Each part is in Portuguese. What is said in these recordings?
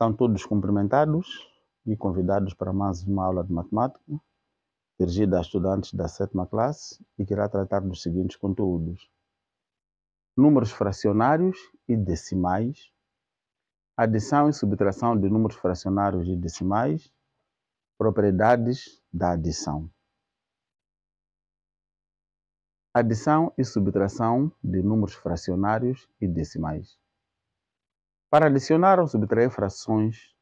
Estão todos cumprimentados e convidados para mais uma aula de matemática, dirigida a estudantes da sétima classe e que irá tratar dos seguintes conteúdos. Números fracionários e decimais, adição e subtração de números fracionários e decimais, propriedades da adição. Adição e subtração de números fracionários e decimais. Para adicionar ou subtrair frações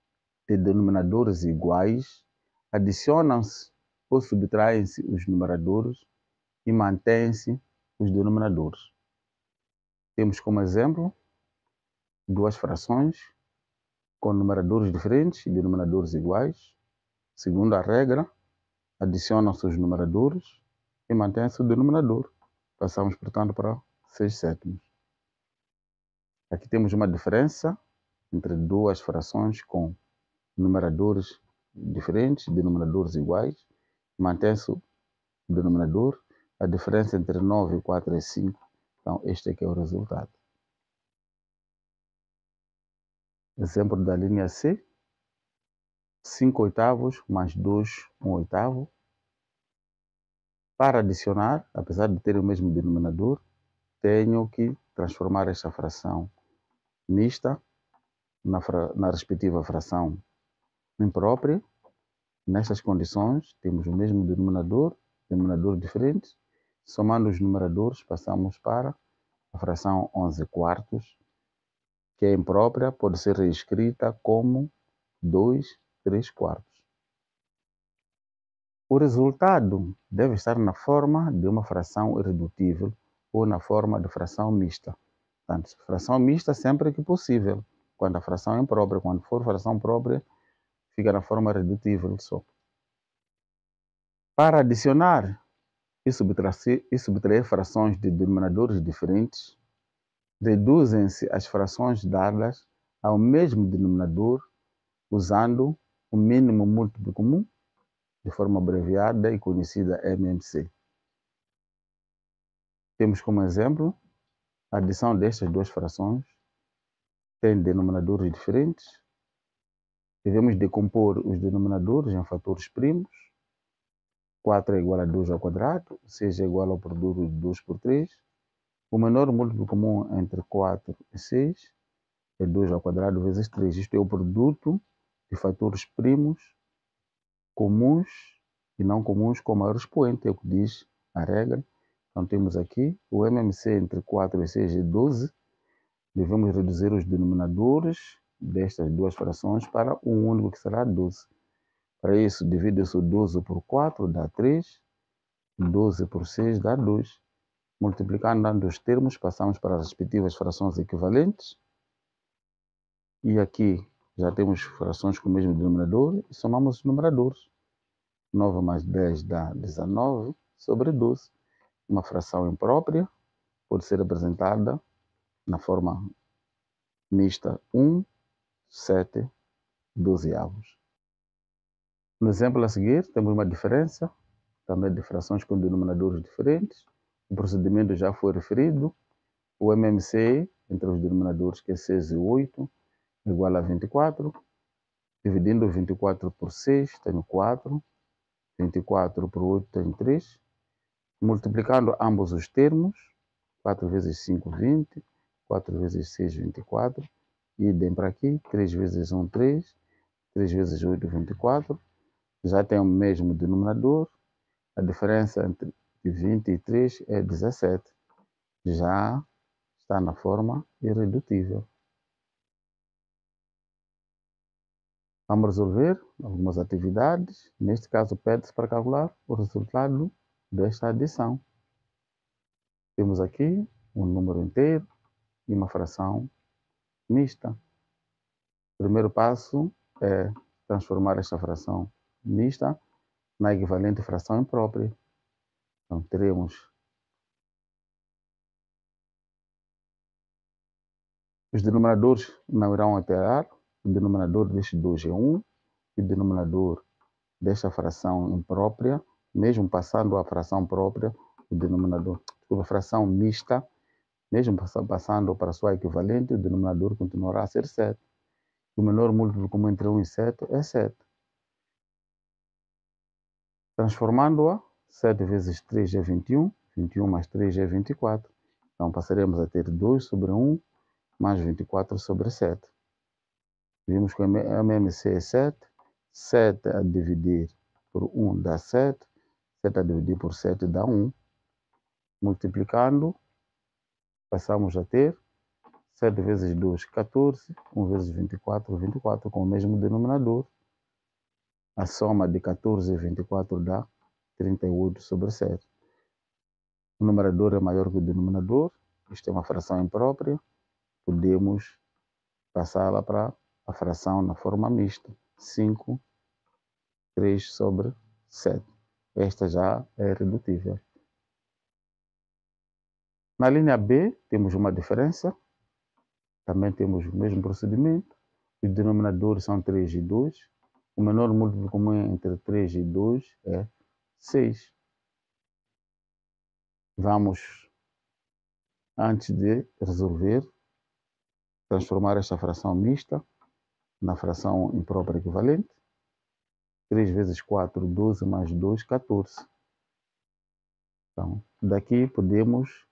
de denominadores iguais, adicionam-se ou subtraem-se os numeradores e mantêm-se os denominadores. Temos como exemplo duas frações com numeradores diferentes e denominadores iguais. Segundo a regra, adicionam-se os numeradores e mantém-se o denominador. Passamos, portanto, para 6 sétimos. Aqui temos uma diferença entre duas frações com numeradores diferentes, denominadores iguais. Mantém-se o denominador. A diferença entre 9, 4 e 5. Então, este aqui é o resultado. Exemplo da linha C. 5 oitavos mais 2, 1 um oitavo. Para adicionar, apesar de ter o mesmo denominador, tenho que transformar esta fração mista na, na respectiva fração imprópria. Nestas condições, temos o mesmo denominador, denominador diferente. Somando os numeradores, passamos para a fração 11 quartos, que é imprópria, pode ser reescrita como 2, 3 quartos. O resultado deve estar na forma de uma fração irredutível ou na forma de fração mista. Portanto, fração mista sempre que possível. Quando a fração é imprópria, quando for fração própria, fica na forma redutível só. Para adicionar e subtrair, e subtrair frações de denominadores diferentes, reduzem-se as frações dadas ao mesmo denominador usando o mínimo múltiplo comum, de forma abreviada e conhecida MMC. Temos como exemplo a adição destas duas frações tem denominadores diferentes. Devemos decompor os denominadores em fatores primos. 4 é igual a 2 ao quadrado, 6 é igual ao produto de 2 por 3. O menor múltiplo comum entre 4 e 6 é 2 ao quadrado vezes 3. Isto é o produto de fatores primos comuns e não comuns com maior expoente, é o que diz a regra então temos aqui o MMC entre 4 e 6 e 12. Devemos reduzir os denominadores destas duas frações para um único que será 12. Para isso, divide-se 12 por 4 dá 3, 12 por 6 dá 2. Multiplicando ambos os termos, passamos para as respectivas frações equivalentes. E aqui já temos frações com o mesmo denominador e somamos os numeradores. 9 mais 10 dá 19 sobre 12 uma fração imprópria pode ser apresentada na forma mista 1, 7, 12 avos. No exemplo a seguir, temos uma diferença, também de frações com denominadores diferentes. O procedimento já foi referido. O MMC, entre os denominadores, que é 6 e 8, igual a 24. Dividindo 24 por 6, tenho 4. 24 por 8, tenho 3 multiplicando ambos os termos, 4 vezes 5, 20, 4 vezes 6, 24, idem para aqui, 3 vezes 1, 3, 3 vezes 8, 24, já tem o mesmo denominador, a diferença entre 20 e 3 é 17, já está na forma irredutível. Vamos resolver algumas atividades, neste caso pede-se para calcular o resultado desta adição. Temos aqui um número inteiro e uma fração mista. O primeiro passo é transformar esta fração mista na equivalente fração imprópria. Então, teremos os denominadores não irão alterar, o denominador destes dois é 1, e o denominador desta fração imprópria mesmo passando a fração própria, o denominador, desculpa, fração mista, mesmo passando para a sua equivalente, o denominador continuará a ser 7. O menor múltiplo comum entre 1 e 7 é 7. Transformando-a, 7 vezes 3 é 21, 21 mais 3 é 24. Então passaremos a ter 2 sobre 1 mais 24 sobre 7. Vimos que o MMC é 7, 7 a dividir por 1 dá 7, 7 dividido por 7 dá 1. Multiplicando, passamos a ter 7 vezes 2, 14, 1 vezes 24, 24, com o mesmo denominador. A soma de 14 e 24 dá 38 sobre 7. O numerador é maior que o denominador, isto é uma fração imprópria, podemos passá-la para a fração na forma mista, 5, 3 sobre 7 esta já é redutível. Na linha B, temos uma diferença. Também temos o mesmo procedimento. Os denominadores são 3 e 2. O menor múltiplo comum entre 3 e 2 é 6. Vamos, antes de resolver, transformar esta fração mista na fração imprópria equivalente. 3 vezes 4, 12, mais 2, 14. Então, daqui podemos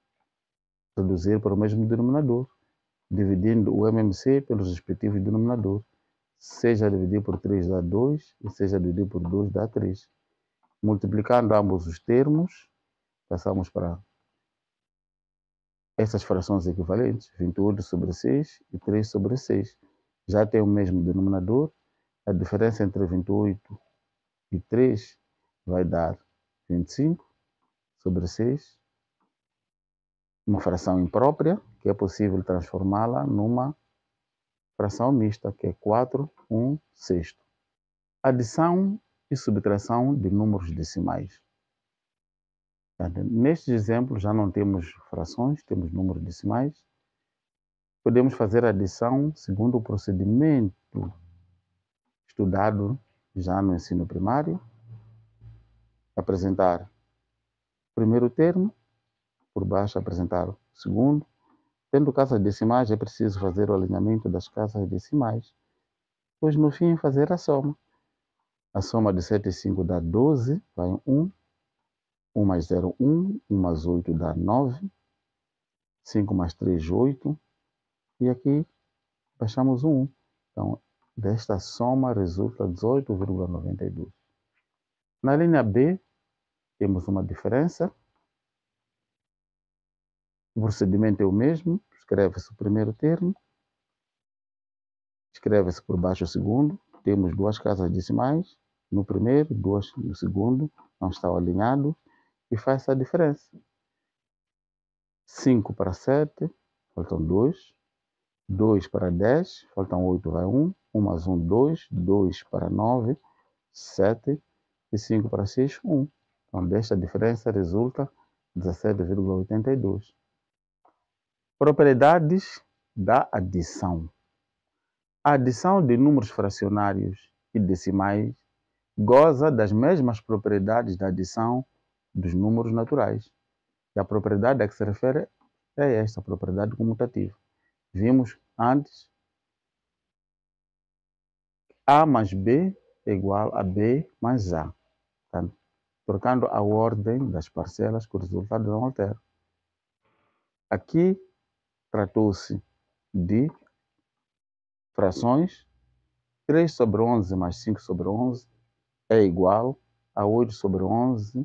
reduzir para o mesmo denominador, dividindo o MMC pelos respectivos denominadores. Seja dividido por 3 dá 2, e seja dividido por 2 dá 3. Multiplicando ambos os termos, passamos para essas frações equivalentes, 28 sobre 6 e 3 sobre 6. Já tem o mesmo denominador, a diferença entre 28 e e 3 vai dar 25 sobre 6, uma fração imprópria, que é possível transformá-la numa fração mista, que é 4, 1 sexto. Adição e subtração de números decimais. Tá, nestes exemplos já não temos frações, temos números decimais. Podemos fazer adição segundo o procedimento estudado já no ensino primário, apresentar o primeiro termo, por baixo apresentar o segundo. Tendo casas decimais, é preciso fazer o alinhamento das casas decimais, pois no fim fazer a soma. A soma de 7 e 5 dá 12, vai 1. 1 mais 0, 1. 1 mais 8 dá 9. 5 mais 3, 8. E aqui baixamos o 1. Então, Desta soma resulta 18,92. Na linha B, temos uma diferença. O procedimento é o mesmo, escreve-se o primeiro termo, escreve-se por baixo o segundo, temos duas casas decimais, no primeiro, duas no segundo, não estão alinhados, e faz a diferença. 5 para 7, faltam 2. 2 para 10, faltam 8, vai 1. 1 mais 1, 2. 2 para 9, 7. E 5 para 6, 1. Então, desta diferença resulta 17,82. Propriedades da adição. A adição de números fracionários e decimais goza das mesmas propriedades da adição dos números naturais. E a propriedade a que se refere é esta propriedade comutativa vimos antes, A mais B é igual a B mais A. Portanto, tá? trocando a ordem das parcelas, que o resultado não altera. Aqui tratou-se de frações. 3 sobre 11 mais 5 sobre 11 é igual a 8 sobre 11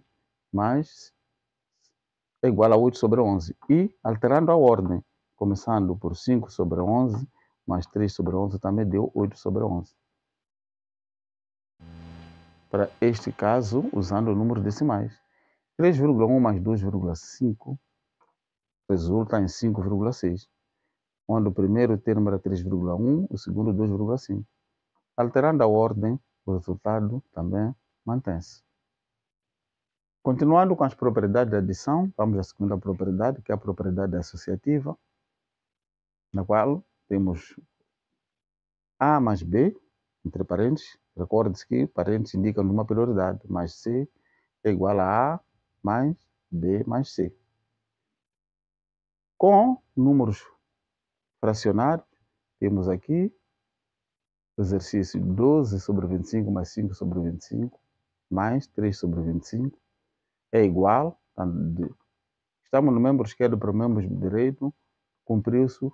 mais é igual a 8 sobre 11. E alterando a ordem, começando por 5 sobre 11, mais 3 sobre 11 também deu 8 sobre 11. Para este caso, usando números decimais, 3,1 mais 2,5 resulta em 5,6, onde o primeiro termo era 3,1, o segundo 2,5. Alterando a ordem, o resultado também mantém-se. Continuando com as propriedades de adição, vamos à segunda propriedade, que é a propriedade associativa na qual temos A mais B, entre parênteses. Recorde-se que parênteses indicam uma prioridade, mais C é igual a A mais B mais C. Com números fracionários, temos aqui exercício 12 sobre 25 mais 5 sobre 25 mais 3 sobre 25 é igual, estamos no membro esquerdo para o membro direito, cumpriu-se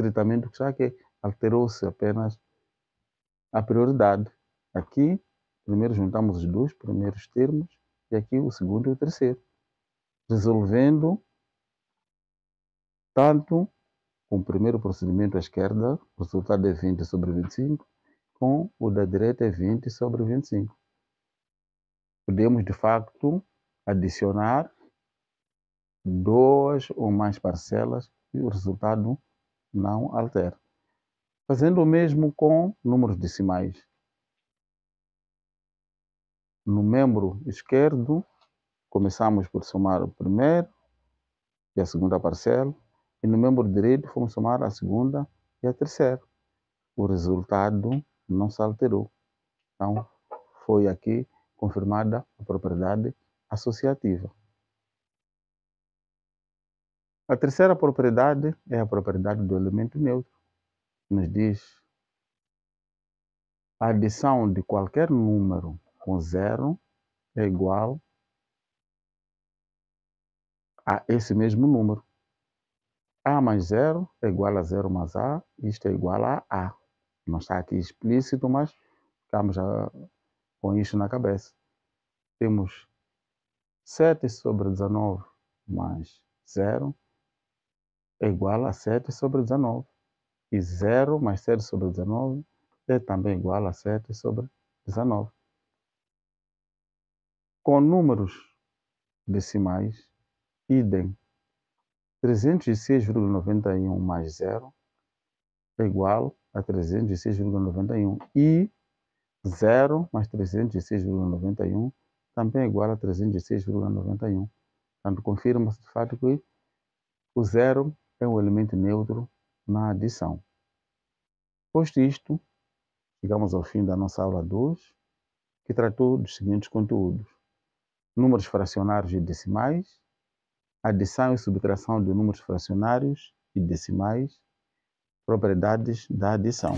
tratamento, já que alterou-se apenas a prioridade. Aqui, primeiro juntamos os dois primeiros termos e aqui o segundo e o terceiro, resolvendo tanto com o primeiro procedimento à esquerda, o resultado é 20 sobre 25, com o da direita é 20 sobre 25. Podemos, de facto, adicionar duas ou mais parcelas e o resultado não altera Fazendo o mesmo com números decimais. No membro esquerdo, começamos por somar o primeiro e a segunda parcela, e no membro direito fomos somar a segunda e a terceira. O resultado não se alterou. Então, foi aqui confirmada a propriedade associativa. A terceira propriedade é a propriedade do elemento neutro. Nos diz a adição de qualquer número com zero é igual a esse mesmo número. A mais zero é igual a zero mais A, isto é igual a A. Não está aqui explícito, mas ficamos já com isso na cabeça. Temos 7 sobre 19 mais 0 é igual a 7 sobre 19. E 0 mais 7 sobre 19 é também igual a 7 sobre 19. Com números decimais, idem. 306,91 mais 0 é igual a 306,91. E 0 mais 306,91 também é igual a 306,91. Portanto, confirma-se de fato que o zero é o elemento neutro na adição. Posto isto, chegamos ao fim da nossa aula 2, que tratou dos seguintes conteúdos: números fracionários e decimais, adição e subtração de números fracionários e decimais, propriedades da adição.